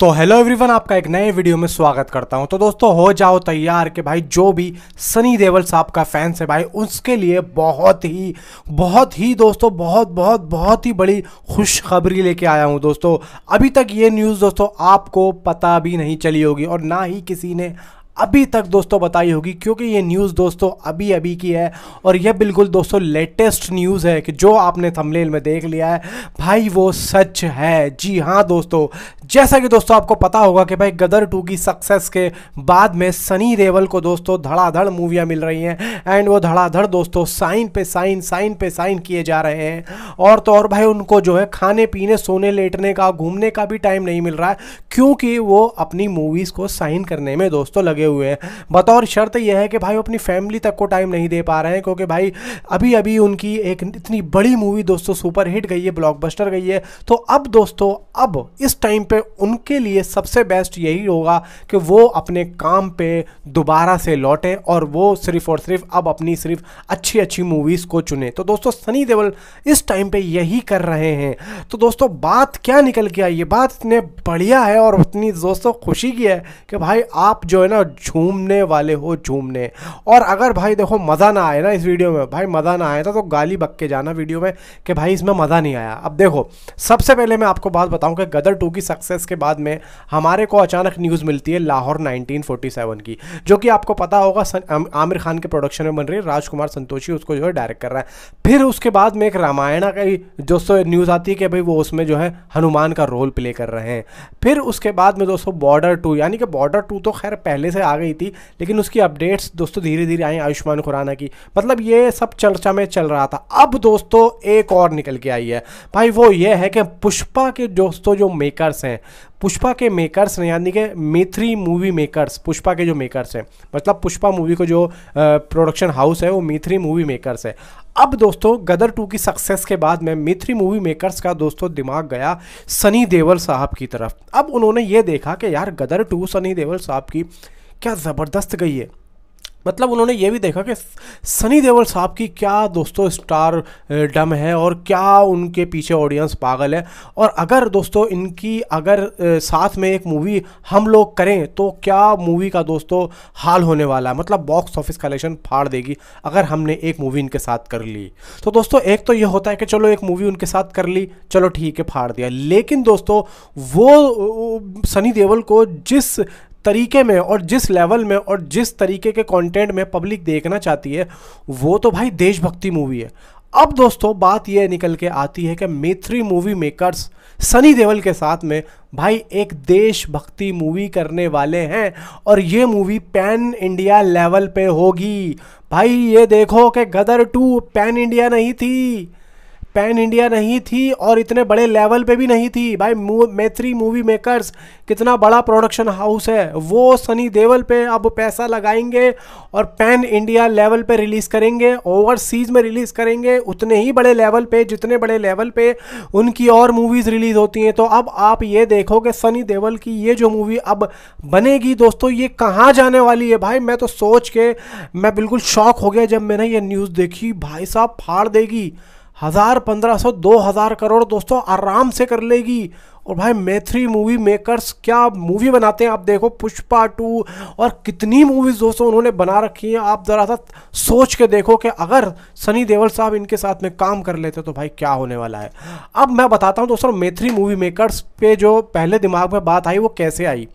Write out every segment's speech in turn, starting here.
तो hello everyone आपका एक नए वीडियो में स्वागत करता हूं तो दोस्तों हो जाओ तैयार कि भाई जो भी सनी देवल साहब का फैंस है भाई उसके लिए बहुत ही बहुत ही दोस्तों बहुत बहुत बहुत ही बड़ी खुशखबरी लेके आया हूं दोस्तों अभी तक ये न्यूज़ दोस्तों आपको पता भी नहीं चली होगी और ना ही किसी ने अभी तक दोस्तों बताई होगी क्योंकि ये न्यूज़ दोस्तों अभी अभी की है और यह बिल्कुल दोस्तों लेटेस्ट न्यूज़ है कि जो आपने थंबनेल में देख लिया है भाई वो सच है जी हाँ दोस्तों जैसा कि दोस्तों आपको पता होगा कि भाई गदर टू की सक्सेस के बाद में सनी देवल को दोस्तों धड़ाधड़ मूवियाँ मिल रही हैं एंड वो धड़ाधड़ दोस्तों साइन पे साइन साइन पे साइन किए जा रहे हैं और तो और भाई उनको जो है खाने पीने सोने लेटने का घूमने का भी टाइम नहीं मिल रहा है क्योंकि वो अपनी मूवीज़ को साइन करने में दोस्तों लगे लगे हुए हैं बतौर शर्त यह है कि भाई अपनी फैमिली तक को टाइम नहीं दे पा रहे हैं क्योंकि भाई अभी अभी उनकी एक इतनी बड़ी मूवी दोस्तों सुपर हिट गई है ब्लॉकबस्टर गई है तो अब दोस्तों अब इस टाइम पे उनके लिए सबसे बेस्ट यही होगा कि वो अपने काम पे दोबारा से लौटें और वो सिर्फ और सिर्फ अब अपनी सिर्फ अच्छी अच्छी मूवीज़ को चुने तो दोस्तों सनी देवल इस टाइम पे यही कर रहे हैं तो दोस्तों बात क्या निकल के आई है बात इतने बढ़िया है और उतनी दोस्तों खुशी की है कि भाई आप जो है ना झूमने वाले हो झूमने और अगर भाई देखो मज़ा ना आए ना इस वीडियो में भाई मज़ा ना आया था तो, तो गाली बक के जाना वीडियो में कि भाई इसमें मज़ा नहीं आया अब देखो सबसे पहले मैं आपको बात बताऊं कि गदर टू की सक्सेस के बाद में हमारे को अचानक न्यूज़ मिलती है लाहौर नाइनटीन की जो कि आपको पता होगा आमिर खान के प्रोडक्शन में बन रही है राजकुमार संतोषी उसको जो है डायरेक्ट कर रहा है फिर उसके बाद में एक रामायणा का दोस्तों न्यूज़ आती है कि भाई वो उसमें जो है हनुमान का रोल प्ले कर रहे हैं फिर उसके बाद में दोस्तों बॉर्डर टू यानी कि बॉर्डर टू तो खैर पहले से से आ गई थी लेकिन उसकी अपडेट्स दोस्तों धीरे धीरे आई आयुष्मान खुराना की मतलब ये सब चर्चा में चल रहा था अब दोस्तों एक और निकल के आई है भाई वो ये है कि पुष्पा के दोस्तों जो मेकर्स हैं पुष्पा के मेकर्स ने यानी कि मेथ्री मूवी मेकर्स पुष्पा के जो मेकर्स हैं मतलब पुष्पा मूवी को जो प्रोडक्शन हाउस है वो मेथ्री मूवी मेकर्स है अब दोस्तों गदर टू की सक्सेस के बाद में मेथ्री मूवी मेकर्स का दोस्तों दिमाग गया सनी देवल साहब की तरफ अब उन्होंने ये देखा कि यार गदर टू सनी देवल साहब की क्या ज़बरदस्त गई है मतलब उन्होंने ये भी देखा कि सनी देवल साहब की क्या दोस्तों स्टार डम है और क्या उनके पीछे ऑडियंस पागल है और अगर दोस्तों इनकी अगर साथ में एक मूवी हम लोग करें तो क्या मूवी का दोस्तों हाल होने वाला है मतलब बॉक्स ऑफिस कलेक्शन फाड़ देगी अगर हमने एक मूवी इनके साथ कर ली तो दोस्तों एक तो ये होता है कि चलो एक मूवी उनके साथ कर ली चलो ठीक है फाड़ दिया लेकिन दोस्तों वो सनी देवल को जिस तरीके में और जिस लेवल में और जिस तरीके के कंटेंट में पब्लिक देखना चाहती है वो तो भाई देशभक्ति मूवी है अब दोस्तों बात यह निकल के आती है कि मेथ्री मूवी मेकर्स सनी देवल के साथ में भाई एक देशभक्ति मूवी करने वाले हैं और ये मूवी पैन इंडिया लेवल पे होगी भाई ये देखो कि गदर टू पैन इंडिया नहीं थी पैन इंडिया नहीं थी और इतने बड़े लेवल पे भी नहीं थी भाई मैत्री मूवी मेकर्स कितना बड़ा प्रोडक्शन हाउस है वो सनी देवल पे अब पैसा लगाएंगे और पैन इंडिया लेवल पे रिलीज़ करेंगे ओवरसीज़ में रिलीज़ करेंगे उतने ही बड़े लेवल पे जितने बड़े लेवल पे उनकी और मूवीज़ रिलीज़ होती हैं तो अब आप ये देखो कि सनी देवल की ये जो मूवी अब बनेगी दोस्तों ये कहाँ जाने वाली है भाई मैं तो सोच के मैं बिल्कुल शौक हो गया जब मैंने ये न्यूज़ देखी भाई साहब फाड़ देगी हज़ार पंद्रह सौ दो हज़ार करोड़ दोस्तों आराम से कर लेगी और भाई मैथ्री मूवी मेकर्स क्या मूवी बनाते हैं आप देखो पुष्पा टू और कितनी मूवीज़ दोस्तों उन्होंने बना रखी हैं आप ज़रा सा सोच के देखो कि अगर सनी देवल साहब इनके साथ में काम कर लेते तो भाई क्या होने वाला है अब मैं बताता हूँ दोस्तों मैथ्री मूवी मेकर्स पे जो पहले दिमाग में बात आई वो कैसे आई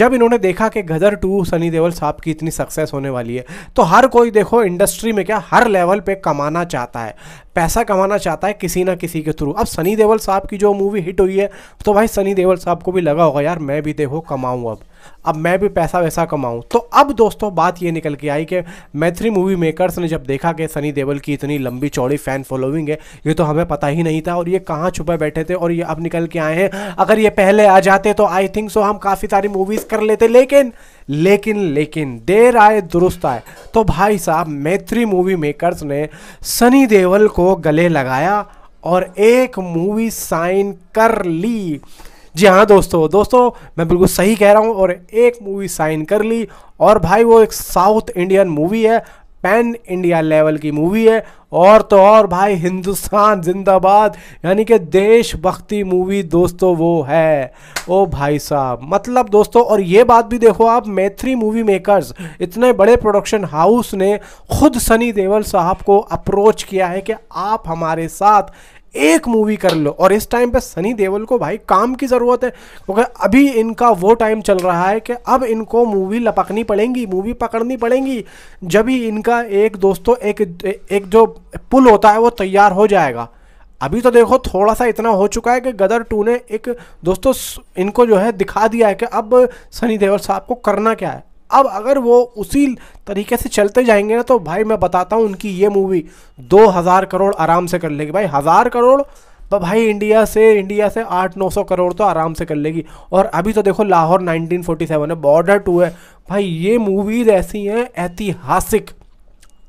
जब इन्होंने देखा कि गदर टू सनी देवल साहब की इतनी सक्सेस होने वाली है तो हर कोई देखो इंडस्ट्री में क्या हर लेवल पर कमाना चाहता है पैसा कमाना चाहता है किसी ना किसी के थ्रू अब सनी देवल साहब की जो मूवी हिट हुई है तो भाई सनी देवल साहब को भी लगा होगा यार मैं भी देखो कमाऊँ अब अब मैं भी पैसा वैसा कमाऊँ तो अब दोस्तों बात ये निकल के आई कि मैथ्री मूवी मेकर्स ने जब देखा कि सनी देवल की इतनी लंबी चौड़ी फैन फॉलोइंग है ये तो हमें पता ही नहीं था और ये कहाँ छुपे बैठे थे और ये अब निकल के आए हैं अगर ये पहले आ जाते तो आई थिंक सो हम काफ़ी सारी मूवीज़ कर लेते लेकिन लेकिन लेकिन देर आए दुरुस्त आए तो भाई साहब मैथ्री मूवी मेकर्स ने सनी देवल को गले लगाया और एक मूवी साइन कर ली जी हाँ दोस्तों दोस्तों मैं बिल्कुल सही कह रहा हूँ और एक मूवी साइन कर ली और भाई वो एक साउथ इंडियन मूवी है पैन इंडिया लेवल की मूवी है और तो और भाई हिंदुस्तान जिंदाबाद यानी कि देशभक्ति मूवी दोस्तों वो है ओ भाई साहब मतलब दोस्तों और ये बात भी देखो आप मैथ्री मूवी मेकर्स इतने बड़े प्रोडक्शन हाउस ने खुद सनी देवल साहब को अप्रोच किया है कि आप हमारे साथ एक मूवी कर लो और इस टाइम पे सनी देवल को भाई काम की ज़रूरत है क्योंकि अभी इनका वो टाइम चल रहा है कि अब इनको मूवी लपकनी पड़ेगी मूवी पकड़नी पड़ेगी जब ही इनका एक दोस्तों एक एक जो पुल होता है वो तैयार हो जाएगा अभी तो देखो थोड़ा सा इतना हो चुका है कि गदर टू ने एक दोस्तों इनको जो है दिखा दिया है कि अब सनी देवल साहब को करना क्या है अब अगर वो उसी तरीके से चलते जाएंगे ना तो भाई मैं बताता हूँ उनकी ये मूवी दो हज़ार करोड़ आराम से कर लेगी भाई हज़ार करोड़ तो भाई इंडिया से इंडिया से आठ नौ सौ करोड़ तो आराम से कर लेगी और अभी तो देखो लाहौर 1947 है बॉर्डर टू है भाई ये मूवीज़ ऐसी हैं ऐतिहासिक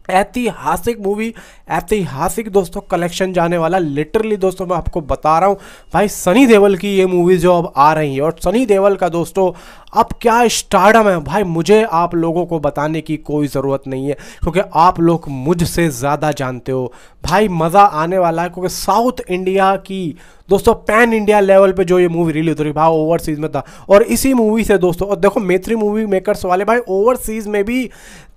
ऐतिहासिक मूवी ऐतिहासिक दोस्तों कलेक्शन जाने वाला लिटरली दोस्तों मैं आपको बता रहा हूँ भाई सनी देवल की ये मूवी जो अब आ रही है और सनी देवल का दोस्तों अब क्या स्टार्डम है भाई मुझे आप लोगों को बताने की कोई ज़रूरत नहीं है क्योंकि आप लोग मुझसे ज़्यादा जानते हो भाई मज़ा आने वाला है क्योंकि साउथ इंडिया की दोस्तों पैन इंडिया लेवल पे जो ये मूवी रिलीज हो रही भाई ओवरसीज में था और इसी मूवी से दोस्तों और देखो मेत्री मूवी मेकर्स वाले भाई ओवरसीज में भी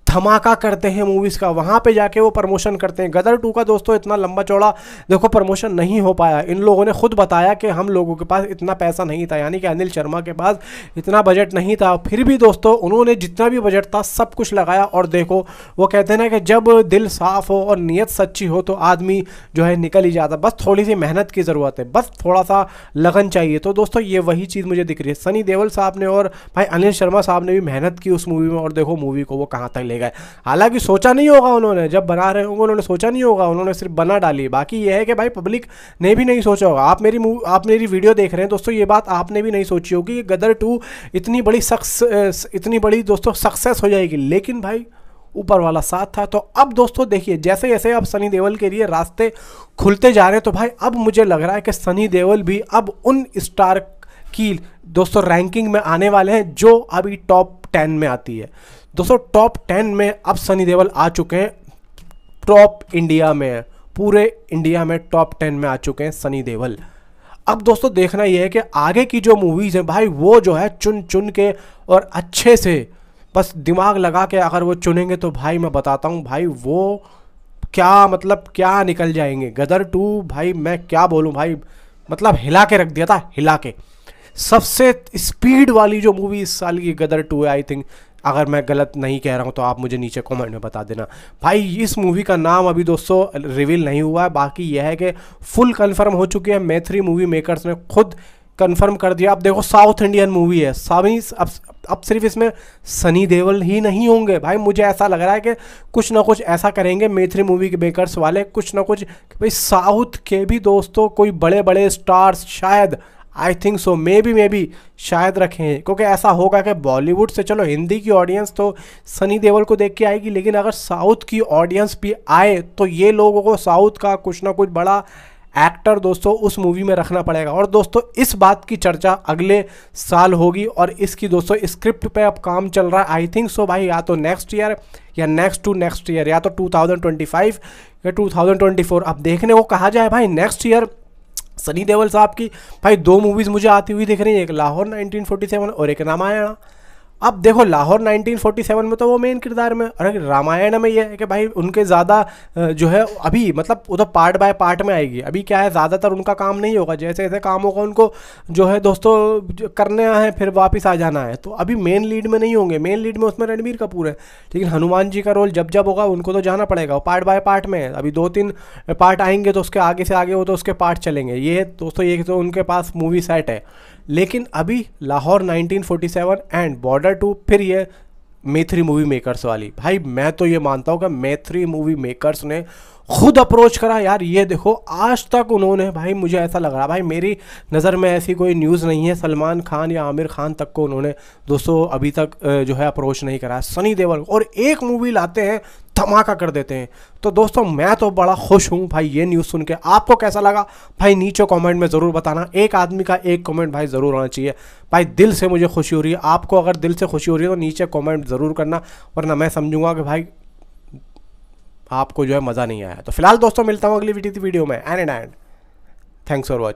धमाका करते हैं मूवीज़ का वहाँ पे जाके वो प्रमोशन करते हैं गदर टू का दोस्तों इतना लंबा चौड़ा देखो प्रमोशन नहीं हो पाया इन लोगों ने खुद बताया कि हम लोगों के पास इतना पैसा नहीं था यानी कि अनिल शर्मा के पास इतना बजट नहीं था फिर भी दोस्तों उन्होंने जितना भी बजट था सब कुछ लगाया और देखो वो कहते हैं ना कि जब दिल साफ़ हो और नीयत सच्ची हो तो आदमी जो है निकल ही जाता बस थोड़ी सी मेहनत की ज़रूरत है बस थोड़ा सा लगन चाहिए तो दोस्तों ये वही चीज़ मुझे दिख रही है सनी देवल साहब ने और भाई अनिल शर्मा साहब ने भी मेहनत की उस मूवी में और देखो मूवी को वो कहाँ तक ले चले गए हालांकि सोचा नहीं होगा उन्होंने जब बना रहे होंगे उन्होंने सोचा नहीं होगा उन्होंने सिर्फ बना डाली बाकी ये है कि भाई पब्लिक ने भी नहीं सोचा होगा आप मेरी आप मेरी वीडियो देख रहे हैं दोस्तों ये बात आपने भी नहीं सोची होगी गदर टू इतनी बड़ी सक्स इतनी बड़ी दोस्तों सक्सेस हो जाएगी लेकिन भाई ऊपर वाला साथ था तो अब दोस्तों देखिए जैसे जैसे अब सनी देवल के लिए रास्ते खुलते जा रहे हैं तो भाई अब मुझे लग रहा है कि सनी देवल भी अब उन स्टार की दोस्तों रैंकिंग में आने वाले हैं जो अभी टॉप टेन में आती है दोस्तों टॉप टेन में अब सनी देवल आ चुके हैं टॉप इंडिया में पूरे इंडिया में टॉप टेन में आ चुके हैं सनी देवल अब दोस्तों देखना यह है कि आगे की जो मूवीज़ हैं भाई वो जो है चुन चुन के और अच्छे से बस दिमाग लगा के अगर वो चुनेंगे तो भाई मैं बताता हूँ भाई वो क्या मतलब क्या निकल जाएंगे गदर टू भाई मैं क्या बोलूँ भाई मतलब हिला के रख दिया था हिला के सबसे स्पीड वाली जो मूवी इस साल की गदर टू है आई थिंक अगर मैं गलत नहीं कह रहा हूँ तो आप मुझे नीचे कमेंट में बता देना भाई इस मूवी का नाम अभी दोस्तों रिवील नहीं हुआ है बाकी यह है कि फुल कन्फर्म हो चुकी है मैथ्री मूवी मेकर्स ने खुद कन्फर्म कर दिया अब देखो साउथ इंडियन मूवी है सभी अब अब सिर्फ इसमें सनी देवल ही नहीं होंगे भाई मुझे ऐसा लग रहा है कि कुछ ना कुछ ऐसा करेंगे मेथ्री मूवी के मेकर्स वाले कुछ ना कुछ भाई साउथ के भी दोस्तों कोई बड़े बड़े स्टार्स शायद I think so may be may be शायद रखें क्योंकि ऐसा होगा कि बॉलीवुड से चलो हिंदी की ऑडियंस तो सनी देवल को देख के आएगी लेकिन अगर साउथ की ऑडियंस भी आए तो ये लोगों को साउथ का कुछ ना कुछ बड़ा एक्टर दोस्तों उस मूवी में रखना पड़ेगा और दोस्तों इस बात की चर्चा अगले साल होगी और इसकी दोस्तों स्क्रिप्ट पे अब काम चल रहा है आई थिंक सो भाई या तो नेक्स्ट ईयर या नेक्स्ट टू नेक्स्ट ईयर या तो 2025 या 2024 अब देखने को कहा जाए भाई नेक्स्ट ईयर सनी देवल साहब की भाई दो मूवीज़ मुझे आती हुई दिख रही है एक लाहौर 1947 और एक रामायण अब देखो लाहौर 1947 में तो वो मेन किरदार में और रामायण में ये है कि भाई उनके ज़्यादा जो है अभी मतलब वो तो पार्ट बाय पार्ट में आएगी अभी क्या है ज़्यादातर उनका काम नहीं होगा जैसे जैसे काम होगा उनको जो है दोस्तों करने हैं फिर वापस आ जाना है तो अभी मेन लीड में नहीं होंगे मेन लीड में उसमें रणबीर कपूर है लेकिन हनुमान जी का रोल जब जब होगा उनको तो जाना पड़ेगा वो पार्ट बाय पार्ट में है अभी दो तीन पार्ट आएंगे तो उसके आगे से आगे वो तो उसके पार्ट चलेंगे ये दोस्तों ये तो उनके पास मूवी सेट है लेकिन अभी लाहौर 1947 एंड बॉर्डर टू फिर ये मैथ्री मूवी मेकर्स वाली भाई मैं तो ये मानता हूँ कि मैथ्री मूवी मेकर्स ने खुद अप्रोच करा यार ये देखो आज तक उन्होंने भाई मुझे ऐसा लग रहा भाई मेरी नज़र में ऐसी कोई न्यूज़ नहीं है सलमान खान या आमिर खान तक को उन्होंने दोस्तों अभी तक जो है अप्रोच नहीं करा सनी देवल और एक मूवी लाते हैं धमाका कर देते हैं तो दोस्तों मैं तो बड़ा खुश हूँ भाई ये न्यूज़ सुन के आपको कैसा लगा भाई नीचे कमेंट में ज़रूर बताना एक आदमी का एक कमेंट भाई ज़रूर आना चाहिए भाई दिल से मुझे खुशी हो रही है आपको अगर दिल से खुशी हो रही है तो नीचे कॉमेंट ज़रूर करना वरना मैं समझूंगा कि भाई आपको जो है मज़ा नहीं आया तो फिलहाल दोस्तों मिलता हूँ अगली वीडियो में and and and thanks for watching